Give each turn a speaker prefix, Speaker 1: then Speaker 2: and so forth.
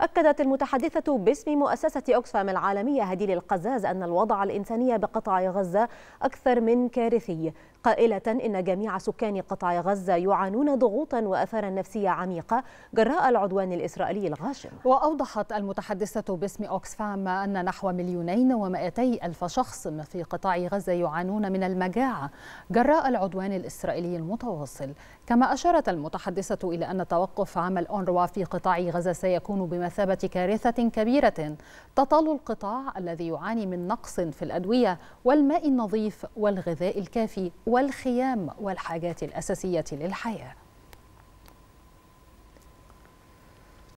Speaker 1: أكدت المتحدثة باسم مؤسسة أوكسفام العالمية هديل القزاز أن الوضع الإنساني بقطاع غزة أكثر من كارثي قائلة إن جميع سكان قطاع غزة يعانون ضغوطا وأثارا نفسية عميقة جراء العدوان الإسرائيلي الغاشم
Speaker 2: وأوضحت المتحدثة باسم أوكسفام أن نحو مليونين ومائتي ألف شخص في قطاع غزة يعانون من المجاعة جراء العدوان الإسرائيلي المتواصل كما أشارت المتحدثة إلى أن توقف عمل أونروا في قطاع غزة سيكون بما بمثابة كارثة كبيرة تطال القطاع الذي يعاني من نقص في الأدوية والماء النظيف والغذاء الكافي والخيام والحاجات الأساسية للحياة